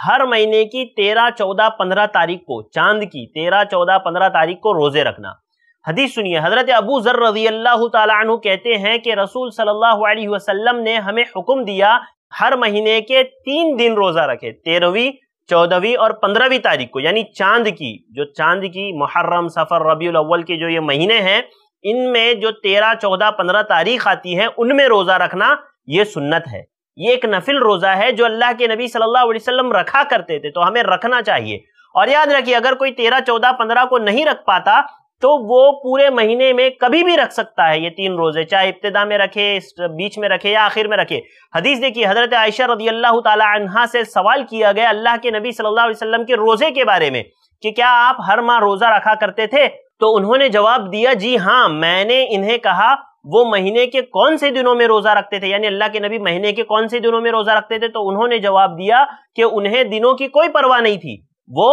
हर महीने की तेरह चौदह पंद्रह तारीख को चांद की तेरह चौदह पंद्रह तारीख को रोजे रखना हदीस सुनिए हजरत अबू जर रजी अल्लाह तु कहते हैं कि रसूल सल्लल्लाहु अलैहि वसल्लम ने हमें हुक्म दिया हर महीने के तीन दिन रोजा रखे तेरहवीं चौदहवीं और पंद्रहवीं तारीख को यानी चांद की जो चांद की मुहर्रम सफर रबी अव्वल के जो ये महीने हैं इनमें जो तेरह चौदह पंद्रह तारीख आती है उनमें रोजा रखना ये सुन्नत है ये एक नफिल रोज़ा है जो अल्लाह के नबी सल्लल्लाहु अलैहि वसल्लम रखा करते थे तो हमें रखना चाहिए और याद रखिए अगर कोई तेरह चौदह पंद्रह को नहीं रख पाता तो वो पूरे महीने में कभी भी रख सकता है ये तीन रोजे चाहे इब्तदा में रखे बीच में रखे या आखिर में रखे हदीस देखिए हजरत आयशा रदी अल्लाह तहा से सवाल किया गया अल्लाह के नबी सल्लल्लाहु अलैहि वसल्लम के रोजे के बारे में कि क्या आप हर माह रोजा रखा करते थे तो उन्होंने जवाब दिया जी हाँ मैंने इन्हें कहा वो महीने के कौन से दिनों में रोजा रखते थे यानी अल्लाह के नबी महीने के कौन से दिनों में रोजा रखते थे तो उन्होंने जवाब दिया कि उन्हें दिनों की कोई परवाह नहीं थी वो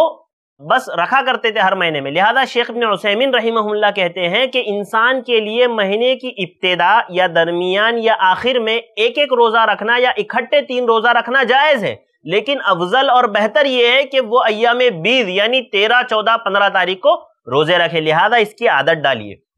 बस रखा करते थे हर महीने में लिहाजा शेख ने हुसैमिन रही कहते हैं कि इंसान के लिए महीने की इब्तदा या दरमियान या आखिर में एक एक रोज़ा रखना या इकट्ठे तीन रोज़ा रखना जायज़ है लेकिन अफजल और बेहतर यह है कि वो अयाम बीज यानी तेरह चौदह पंद्रह तारीख को रोज़े रखे लिहाजा इसकी आदत डालिए